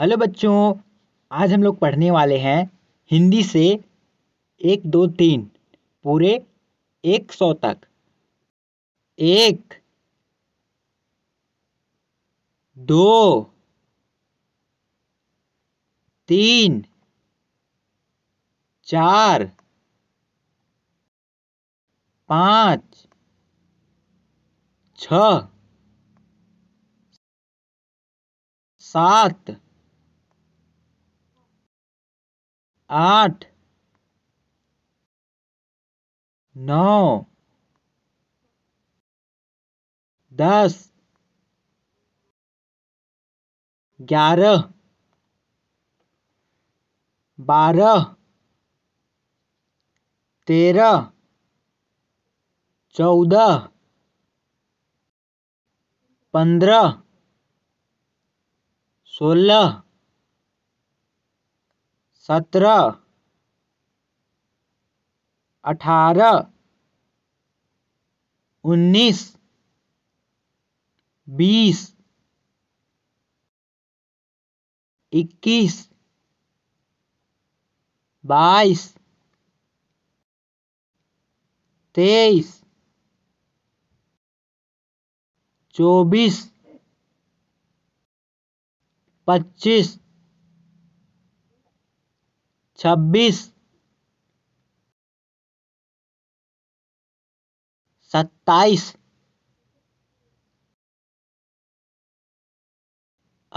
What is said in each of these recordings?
hello बच्चों आज हम लोग पढ़ने वाले हैं हिंदी से एक दो तीन पूरे एक सौ तक एक दो तीन चार पाँच छ सात आठ नौ दस ग्यारह बारह तेरह चौदह पंद्रह सोलह सत्रह अठारह उन्नीस बीस इक्कीस बाईस तेईस चौबीस पच्चीस छब्बीस सत्ताईस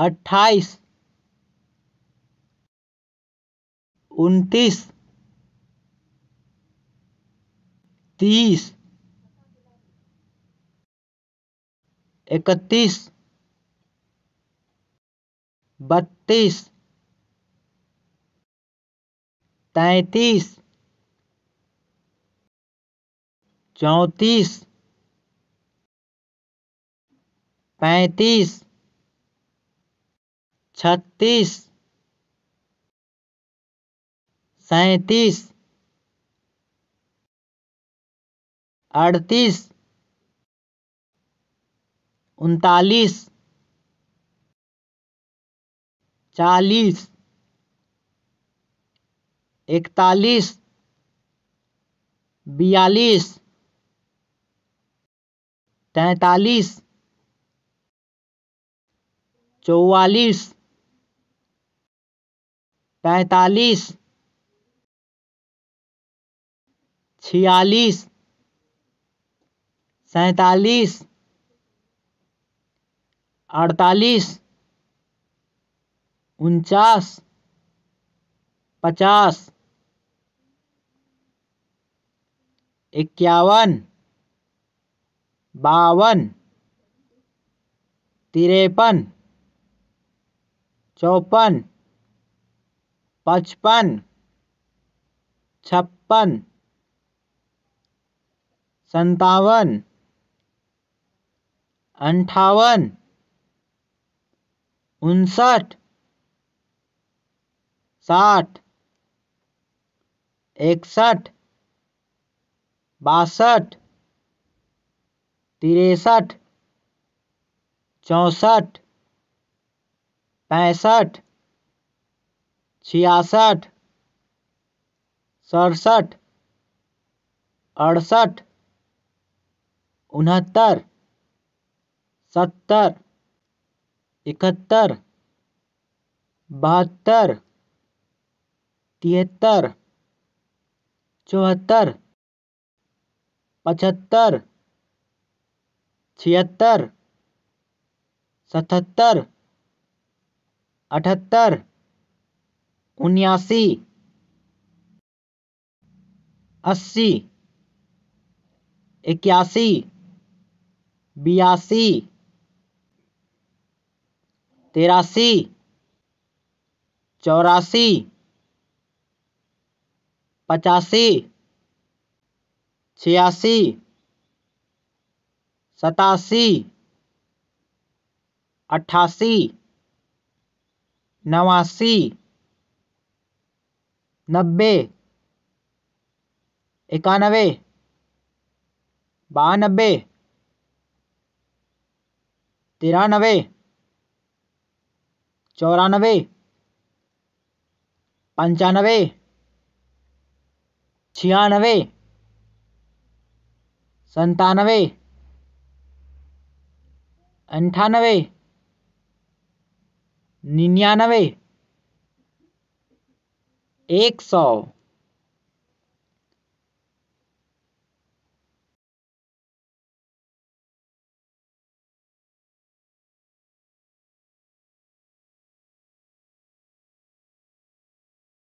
अट्ठाईस उनतीस तीस इकतीस बत्तीस तैतीस चौतीस पैंतीस छत्तीस सैतीस अड़तीस उनतालीस चालीस इकतालीस बयालीस तैतालीस चौवालीस पैंतालीस छियालीस सैतालीस अड़तालीस उनचास पचास इक्यावन बावन तिरपन चौपन पचपन छप्पन संतावन अंठावन उनसठ साठ इकसठ बासठ तिरसठ चौंसठ पैंसठ छियासठ सड़सठ अड़सठ उनहत्तर सत्तर इकहत्तर बहत्तर तिहत्तर चौहत्तर पचहत्तर छिहत्तर सतहत्तर अठहत्तर उन्यासी अस्सी इक्यासी बयासी तिरासी चौरासी पचासी छियासी सतासी अट्ठासी नवासी नब्बे इक्यानवे बानबे तिरानवे चौरानवे पंचानवे छियानवे संतानवे अंठानवे निन्यानवे एक सौ